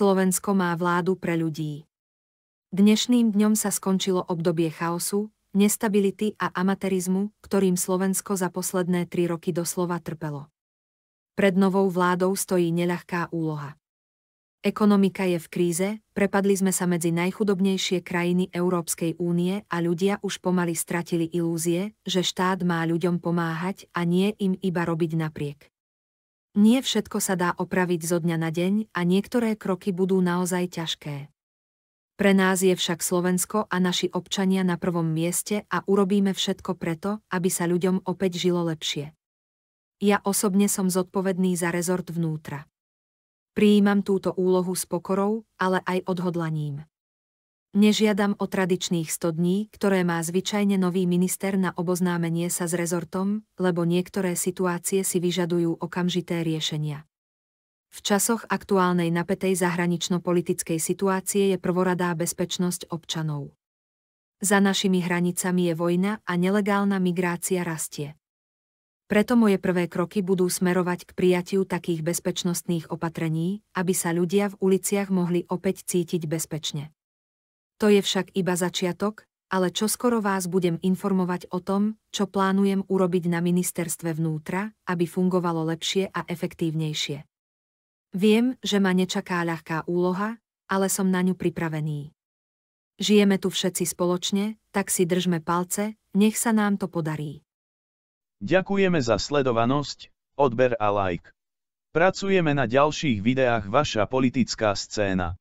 Slovensko má vládu pre ľudí. Dnešným dňom sa skončilo obdobie chaosu, nestability a amaterizmu, ktorým Slovensko za posledné tri roky doslova trpelo. Pred novou vládou stojí neľahká úloha. Ekonomika je v kríze, prepadli sme sa medzi najchudobnejšie krajiny Európskej únie a ľudia už pomaly stratili ilúzie, že štát má ľuďom pomáhať a nie im iba robiť napriek. Nie všetko sa dá opraviť zo dňa na deň a niektoré kroky budú naozaj ťažké. Pre nás je však Slovensko a naši občania na prvom mieste a urobíme všetko preto, aby sa ľuďom opäť žilo lepšie. Ja osobne som zodpovedný za rezort vnútra. Prijímam túto úlohu s pokorou, ale aj odhodlaním. Nežiadam o tradičných 100 dní, ktoré má zvyčajne nový minister na oboznámenie sa s rezortom, lebo niektoré situácie si vyžadujú okamžité riešenia. V časoch aktuálnej napätej zahranično-politickej situácie je prvoradá bezpečnosť občanov. Za našimi hranicami je vojna a nelegálna migrácia rastie. Preto moje prvé kroky budú smerovať k prijatiu takých bezpečnostných opatrení, aby sa ľudia v uliciach mohli opäť cítiť bezpečne. To je však iba začiatok, ale čoskoro vás budem informovať o tom, čo plánujem urobiť na ministerstve vnútra, aby fungovalo lepšie a efektívnejšie. Viem, že ma nečaká ľahká úloha, ale som na ňu pripravený. Žijeme tu všetci spoločne, tak si držme palce, nech sa nám to podarí. Ďakujeme za sledovanosť, odber a like. Pracujeme na ďalších videách Vaša politická scéna.